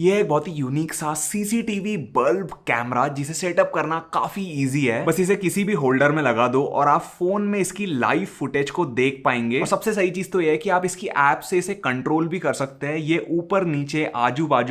ये एक बहुत ही यूनिक सा सीसीटीवी बल्ब कैमरा जिसे सेटअप करना काफी इजी है बस इसे किसी भी होल्डर में लगा दो और आप फोन में इसकी लाइव फुटेज को देख पाएंगे और सबसे सही चीज तो यह है कि आप इसकी ऐप से इसे कंट्रोल भी कर सकते हैं ये ऊपर नीचे आजू बाजू